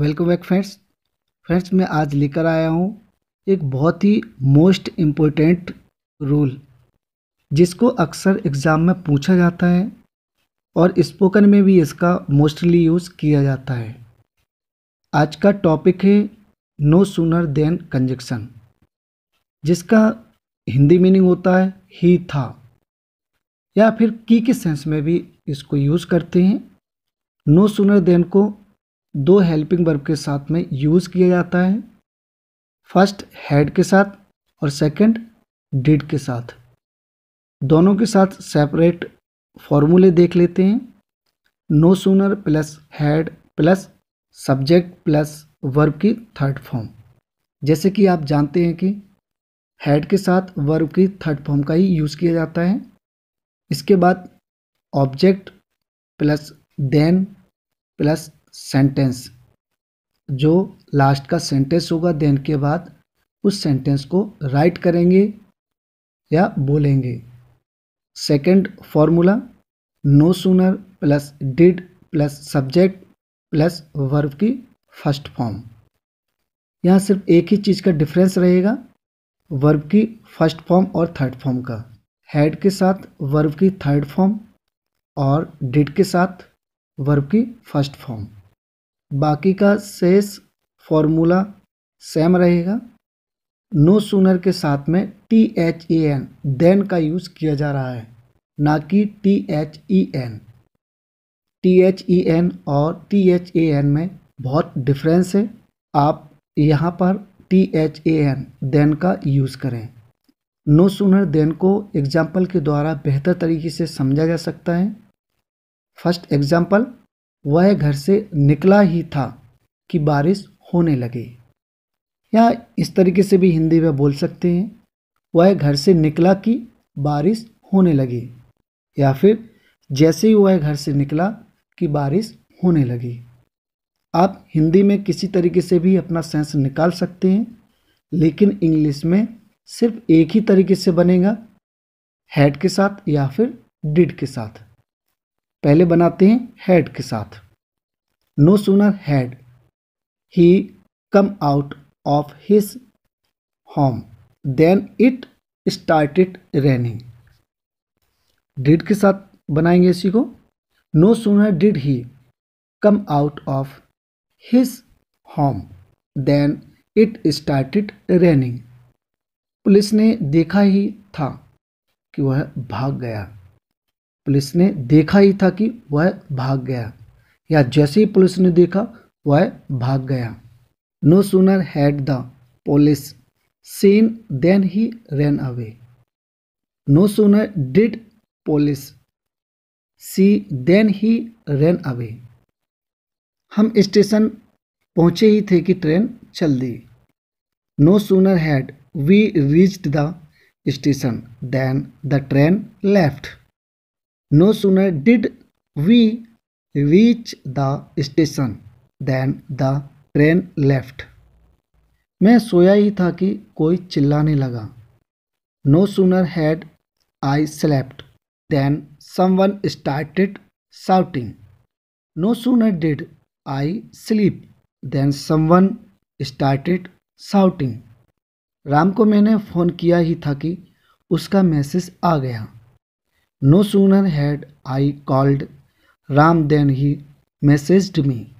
Welcome back friends friends मैं आज लेकर आया हूँ एक बहुत ही मोस्ट इम्पोर्टेंट रूल जिसको अक्सर एग्ज़ाम में पूछा जाता है और स्पोकन में भी इसका मोस्टली यूज़ किया जाता है आज का टॉपिक है नो सूनर देन कंजक्शन जिसका हिंदी मीनिंग होता है ही था या फिर की के सेंस में भी इसको यूज़ करते हैं नो सूनर देन को दो हेल्पिंग वर्ब के साथ में यूज़ किया जाता है फर्स्ट हैड के साथ और सेकंड डिड के साथ दोनों के साथ सेपरेट फॉर्मूले देख लेते हैं no sooner plus had plus subject plus verb की थर्ड फॉर्म जैसे कि आप जानते हैं कि हैड के साथ वर्ब की थर्ड फॉर्म का ही यूज़ किया जाता है इसके बाद object plus then plus sentence जो लास्ट का सेंटेंस होगा देन के बाद उस सेंटेंस को राइट करेंगे या बोलेंगे second formula no sooner plus did plus subject plus verb की फर्स्ट फॉर्म यहाँ सिर्फ एक ही चीज़ का डिफरेंस रहेगा वर्ब की फर्स्ट फॉर्म और थर्ड फॉर्म का हेड के साथ वर्ब की थर्ड फॉर्म और डिड के साथ वर्ब की फर्स्ट फॉर्म बाकी का शेष फॉर्मूला सेम रहेगा नो सूनर के साथ में T H E N then का यूज़ किया जा रहा है ना कि T H E N T H E N और टी एच ए एन में बहुत डिफरेंस है आप यहाँ पर T H A N then का यूज़ करें नो सूनर देन को एग्जाम्पल के द्वारा बेहतर तरीके से समझा जा सकता है फर्स्ट एग्जाम्पल वह घर से निकला ही था कि बारिश होने लगी या इस तरीके से भी हिंदी में बोल सकते हैं वह घर से निकला कि बारिश होने लगी या फिर जैसे ही वह घर से निकला कि बारिश होने लगी आप हिंदी में किसी तरीके से भी अपना सेंस निकाल सकते हैं लेकिन इंग्लिश में सिर्फ एक ही तरीके से बनेगा हेड के साथ या फिर डिड के साथ पहले बनाते हैं हेड के साथ no sooner had he come out of his home then it started raining did के साथ बनाएंगे इसी को no sooner did he come out of his home then it started raining police ने देखा ही था कि वह भाग गया पुलिस ने देखा ही था कि वह भाग गया या जैसे ही पुलिस ने देखा वह भाग गया no sooner had the police seen then he ran away no sooner did police see then he ran away हम स्टेशन पहुंचे ही थे कि ट्रेन चल दी no sooner had we reached the station then the train left no sooner did we reach the station then the train left मैं सोया ही था कि कोई चिल्लाने लगा no sooner had I slept then one started shouting no sooner did I sleep then someone started shouting Ram को मैंने phone किया ही था कि उसका मैसेज आ गया No sooner had I called Ram than he messaged me.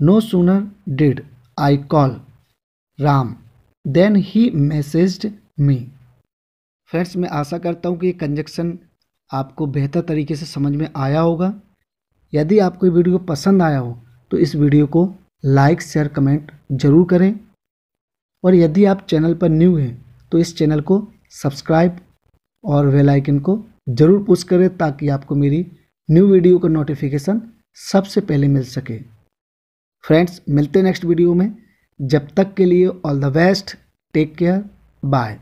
No sooner did I call Ram than he messaged me. Friends मैं आशा करता हूँ कि ये कंजक्शन आपको बेहतर तरीके से समझ में आया होगा यदि आपको ये वीडियो पसंद आया हो तो इस वीडियो को लाइक शेयर कमेंट ज़रूर करें और यदि आप चैनल पर न्यू हैं तो इस चैनल को सब्सक्राइब और वेल आइकन को ज़रूर पुश करें ताकि आपको मेरी न्यू वीडियो का नोटिफिकेशन सबसे पहले मिल सके फ्रेंड्स मिलते नेक्स्ट वीडियो में जब तक के लिए all the best take care bye